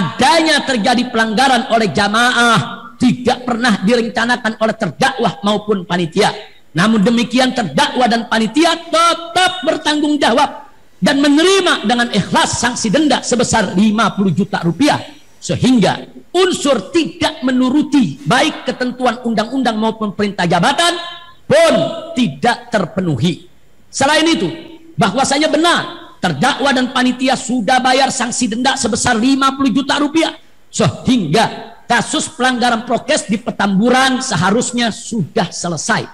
adanya terjadi pelanggaran oleh jamaah tidak pernah direncanakan oleh terdakwa maupun panitia. Namun demikian terdakwa dan panitia tetap bertanggung jawab dan menerima dengan ikhlas sanksi denda sebesar 50 juta rupiah sehingga unsur tidak menuruti baik ketentuan undang-undang maupun perintah jabatan pun tidak terpenuhi. Selain itu, bahwasanya benar Terdakwa dan panitia sudah bayar sanksi denda sebesar 50 juta rupiah. Sehingga kasus pelanggaran prokes di Petamburan seharusnya sudah selesai.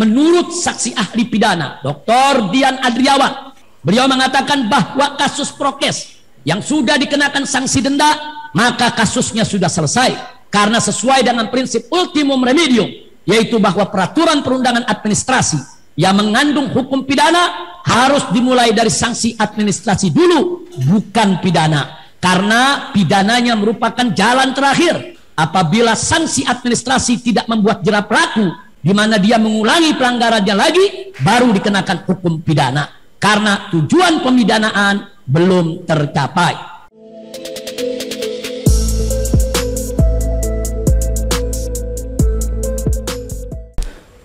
Menurut saksi ahli pidana, Dr. Dian Adriawan, beliau mengatakan bahwa kasus prokes yang sudah dikenakan sanksi denda, maka kasusnya sudah selesai. Karena sesuai dengan prinsip ultimum remedium, yaitu bahwa peraturan perundangan administrasi yang mengandung hukum pidana harus dimulai dari sanksi administrasi dulu, bukan pidana. Karena pidananya merupakan jalan terakhir. Apabila sanksi administrasi tidak membuat jerah pelaku, di mana dia mengulangi pelanggarannya lagi, baru dikenakan hukum pidana. Karena tujuan pemidanaan belum tercapai.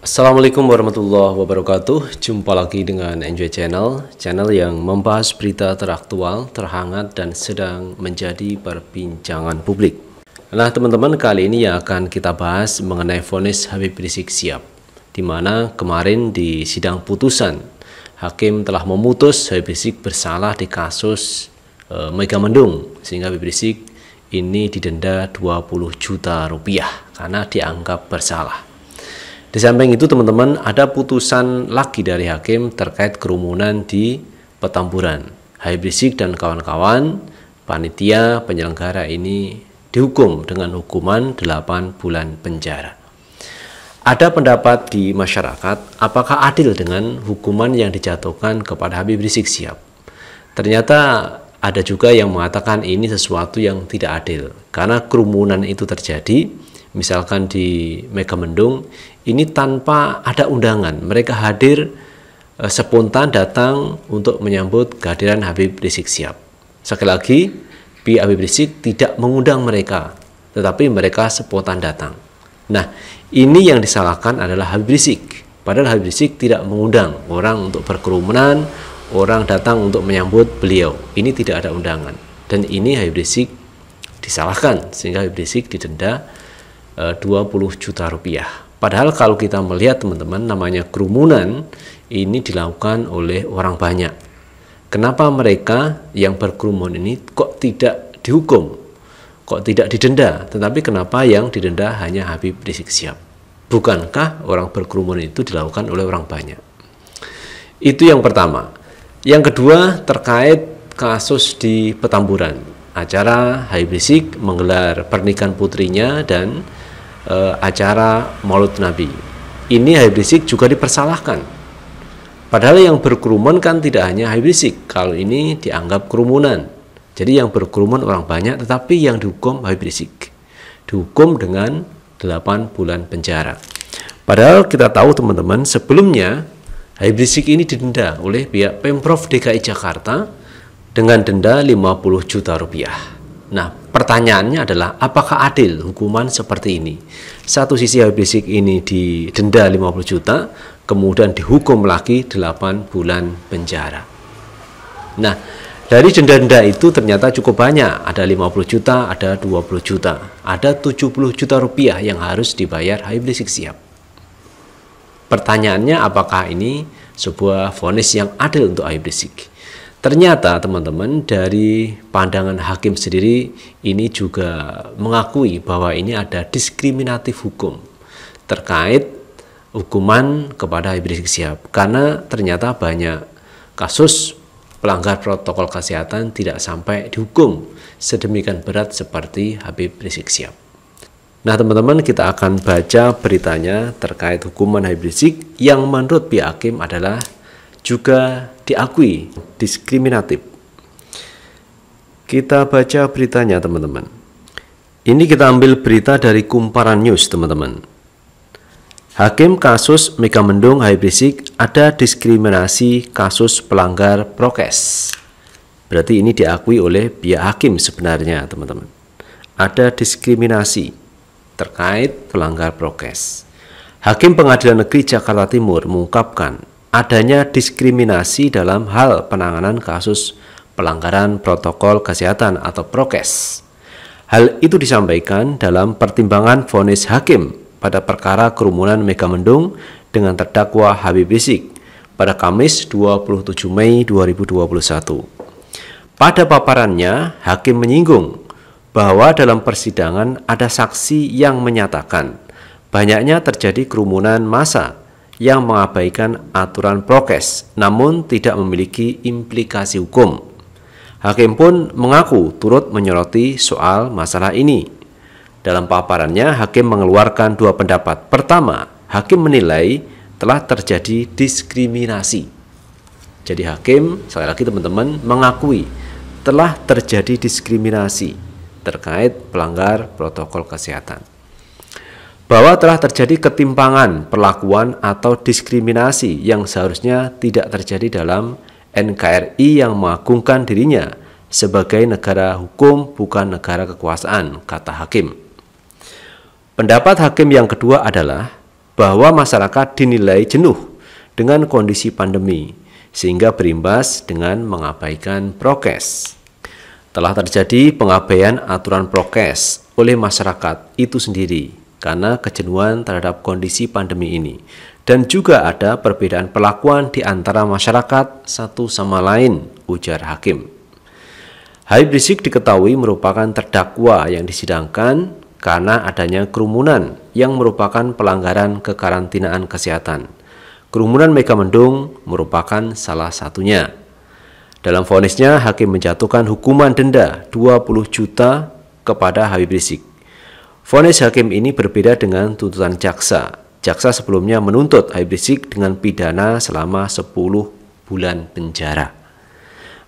Assalamualaikum warahmatullahi wabarakatuh Jumpa lagi dengan Enjoy Channel Channel yang membahas berita teraktual, terhangat, dan sedang menjadi perbincangan publik Nah teman-teman kali ini yang akan kita bahas mengenai vonis Habib Rizik Siap di mana kemarin di sidang putusan Hakim telah memutus Habib Rizik bersalah di kasus e, Mendung, sehingga Habib Rizik ini didenda 20 juta rupiah karena dianggap bersalah di samping itu teman-teman ada putusan lagi dari hakim terkait kerumunan di Petamburan. Habib Rizik dan kawan-kawan panitia penyelenggara ini dihukum dengan hukuman 8 bulan penjara. Ada pendapat di masyarakat apakah adil dengan hukuman yang dijatuhkan kepada Habib Rizik Siap. Ternyata ada juga yang mengatakan ini sesuatu yang tidak adil karena kerumunan itu terjadi misalkan di Megamendung ini tanpa ada undangan mereka hadir eh, spontan datang untuk menyambut kehadiran Habib Rizik Siap sekali lagi Pi Habib Rizik tidak mengundang mereka tetapi mereka spontan datang nah ini yang disalahkan adalah Habib Rizik padahal Habib Rizik tidak mengundang orang untuk berkerumunan orang datang untuk menyambut beliau ini tidak ada undangan dan ini Habib Rizik disalahkan sehingga Habib Rizik didenda 20 eh, juta rupiah. Padahal kalau kita melihat teman-teman namanya kerumunan ini dilakukan oleh orang banyak. Kenapa mereka yang berkerumun ini kok tidak dihukum? Kok tidak didenda? Tetapi kenapa yang didenda hanya Habib Rizik Sihab? Bukankah orang berkerumun itu dilakukan oleh orang banyak? Itu yang pertama. Yang kedua terkait kasus di Petamburan. Acara Habib Rizik menggelar pernikahan putrinya dan uh, acara Maulid Nabi. Ini Habib juga dipersalahkan. Padahal yang berkerumun kan tidak hanya Habib Kalau ini dianggap kerumunan. Jadi yang berkerumun orang banyak tetapi yang dihukum Habib Dihukum dengan 8 bulan penjara. Padahal kita tahu teman-teman sebelumnya Habib ini didenda oleh pihak Pemprov DKI Jakarta dengan denda 50 juta rupiah. Nah, pertanyaannya adalah apakah adil hukuman seperti ini? Satu sisi Habib Rizik ini didenda 50 juta, kemudian dihukum lagi 8 bulan penjara. Nah, dari denda-denda itu ternyata cukup banyak, ada 50 juta, ada 20 juta, ada 70 juta rupiah yang harus dibayar Habib Rizik siap. Pertanyaannya apakah ini sebuah vonis yang adil untuk Habib Rizik? Ternyata teman-teman dari pandangan hakim sendiri ini juga mengakui bahwa ini ada diskriminatif hukum terkait hukuman kepada habib rizik sihab karena ternyata banyak kasus pelanggar protokol kesehatan tidak sampai dihukum sedemikian berat seperti Habib Rizik Sihab. Nah teman-teman kita akan baca beritanya terkait hukuman Habib Rizik yang menurut pihak hakim adalah juga diakui diskriminatif. Kita baca beritanya teman-teman. Ini kita ambil berita dari Kumparan News teman-teman. Hakim kasus Megamendung Habib ada diskriminasi kasus pelanggar prokes. Berarti ini diakui oleh pihak hakim sebenarnya teman-teman. Ada diskriminasi terkait pelanggar prokes. Hakim Pengadilan Negeri Jakarta Timur mengungkapkan adanya diskriminasi dalam hal penanganan kasus pelanggaran protokol kesehatan atau prokes. Hal itu disampaikan dalam pertimbangan vonis hakim pada perkara kerumunan Mega Mendung dengan terdakwa Habib Rizik pada Kamis 27 Mei 2021. Pada paparannya, hakim menyinggung bahwa dalam persidangan ada saksi yang menyatakan banyaknya terjadi kerumunan massa yang mengabaikan aturan prokes namun tidak memiliki implikasi hukum. Hakim pun mengaku turut menyoroti soal masalah ini. Dalam paparannya, hakim mengeluarkan dua pendapat. Pertama, hakim menilai telah terjadi diskriminasi. Jadi hakim, sekali lagi teman-teman, mengakui telah terjadi diskriminasi terkait pelanggar protokol kesehatan bahwa telah terjadi ketimpangan perlakuan atau diskriminasi yang seharusnya tidak terjadi dalam NKRI yang mengagungkan dirinya sebagai negara hukum bukan negara kekuasaan, kata hakim. Pendapat hakim yang kedua adalah bahwa masyarakat dinilai jenuh dengan kondisi pandemi sehingga berimbas dengan mengabaikan prokes. Telah terjadi pengabaian aturan prokes oleh masyarakat itu sendiri karena kejenuhan terhadap kondisi pandemi ini. Dan juga ada perbedaan perlakuan di antara masyarakat satu sama lain, ujar hakim. Habib Rizik diketahui merupakan terdakwa yang disidangkan karena adanya kerumunan yang merupakan pelanggaran kekarantinaan kesehatan. Kerumunan Mendung merupakan salah satunya. Dalam vonisnya, hakim menjatuhkan hukuman denda 20 juta kepada Habib Rizik. Vonis hakim ini berbeda dengan tuntutan jaksa. Jaksa sebelumnya menuntut Habib Rizik dengan pidana selama 10 bulan penjara.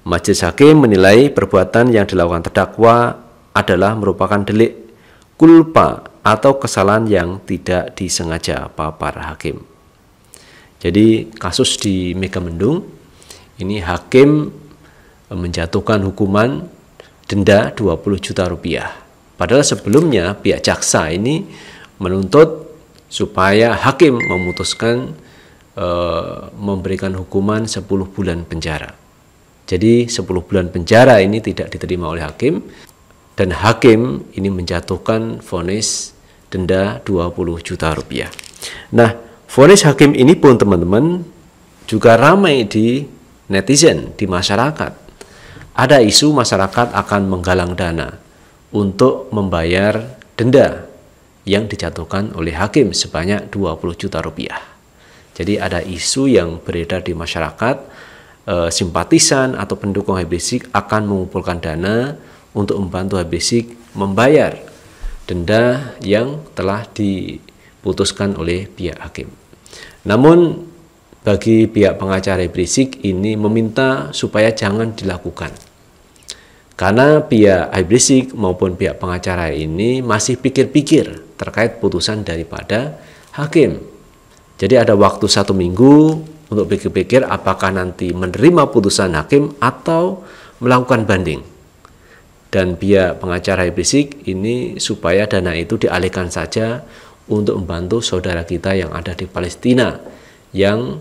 Majelis hakim menilai perbuatan yang dilakukan terdakwa adalah merupakan delik kulpa atau kesalahan yang tidak disengaja papar hakim. Jadi kasus di Megamendung ini hakim menjatuhkan hukuman denda 20 juta rupiah Padahal sebelumnya pihak jaksa ini menuntut supaya hakim memutuskan e, memberikan hukuman 10 bulan penjara. Jadi 10 bulan penjara ini tidak diterima oleh hakim dan hakim ini menjatuhkan vonis denda 20 juta rupiah. Nah, vonis hakim ini pun teman-teman juga ramai di netizen, di masyarakat. Ada isu masyarakat akan menggalang dana untuk membayar denda yang dijatuhkan oleh hakim sebanyak 20 juta rupiah. Jadi ada isu yang beredar di masyarakat, e, simpatisan atau pendukung Habib akan mengumpulkan dana untuk membantu Habib membayar denda yang telah diputuskan oleh pihak hakim. Namun bagi pihak pengacara Habib ini meminta supaya jangan dilakukan karena pihak Habib maupun pihak pengacara ini masih pikir-pikir terkait putusan daripada hakim. Jadi ada waktu satu minggu untuk pikir-pikir apakah nanti menerima putusan hakim atau melakukan banding. Dan pihak pengacara Habib ini supaya dana itu dialihkan saja untuk membantu saudara kita yang ada di Palestina yang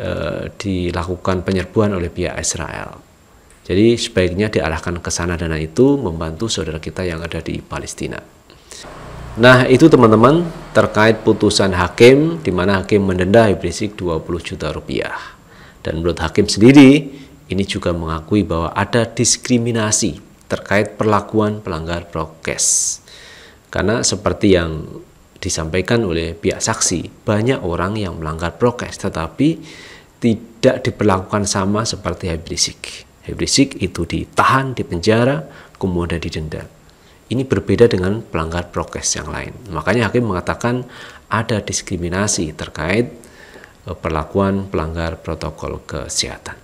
eh, dilakukan penyerbuan oleh pihak Israel. Jadi sebaiknya diarahkan ke sana dana itu membantu saudara kita yang ada di Palestina. Nah itu teman-teman terkait putusan hakim di mana hakim mendenda Habib Rizik 20 juta rupiah. Dan menurut hakim sendiri ini juga mengakui bahwa ada diskriminasi terkait perlakuan pelanggar prokes. Karena seperti yang disampaikan oleh pihak saksi, banyak orang yang melanggar prokes tetapi tidak diperlakukan sama seperti Habib Habib Rizik itu ditahan, di penjara kemudian didenda. Ini berbeda dengan pelanggar prokes yang lain. Makanya hakim mengatakan ada diskriminasi terkait eh, perlakuan pelanggar protokol kesehatan.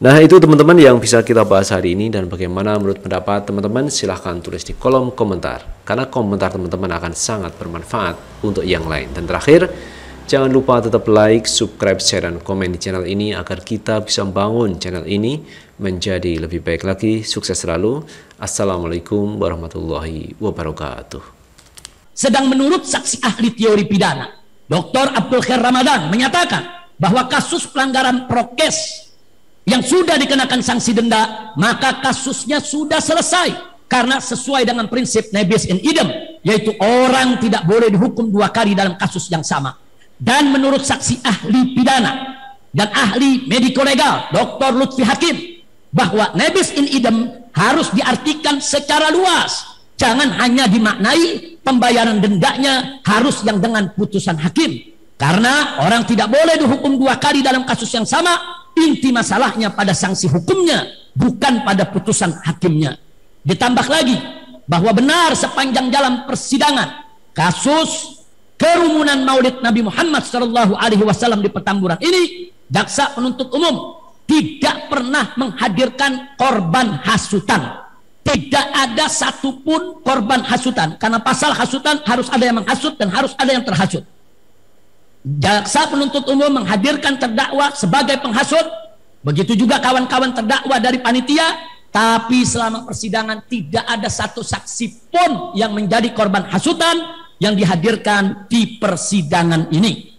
Nah itu teman-teman yang bisa kita bahas hari ini dan bagaimana menurut pendapat teman-teman silahkan tulis di kolom komentar karena komentar teman-teman akan sangat bermanfaat untuk yang lain. Dan terakhir Jangan lupa tetap like, subscribe, share, dan komen di channel ini agar kita bisa membangun channel ini menjadi lebih baik lagi. Sukses selalu. Assalamualaikum warahmatullahi wabarakatuh. Sedang menurut saksi ahli teori pidana, Dr. Abdul Khair Ramadan menyatakan bahwa kasus pelanggaran prokes yang sudah dikenakan sanksi denda, maka kasusnya sudah selesai. Karena sesuai dengan prinsip nebis in idem, yaitu orang tidak boleh dihukum dua kali dalam kasus yang sama dan menurut saksi ahli pidana dan ahli mediko legal Dr. Lutfi Hakim bahwa nebis in idem harus diartikan secara luas jangan hanya dimaknai pembayaran dendanya harus yang dengan putusan hakim karena orang tidak boleh dihukum dua kali dalam kasus yang sama inti masalahnya pada sanksi hukumnya bukan pada putusan hakimnya ditambah lagi bahwa benar sepanjang jalan persidangan kasus kerumunan Maulid Nabi Muhammad Shallallahu Alaihi Wasallam di Petamburan ini jaksa penuntut umum tidak pernah menghadirkan korban hasutan tidak ada satupun korban hasutan karena pasal hasutan harus ada yang menghasut dan harus ada yang terhasut jaksa penuntut umum menghadirkan terdakwa sebagai penghasut begitu juga kawan-kawan terdakwa dari panitia tapi selama persidangan tidak ada satu saksi pun yang menjadi korban hasutan yang dihadirkan di persidangan ini.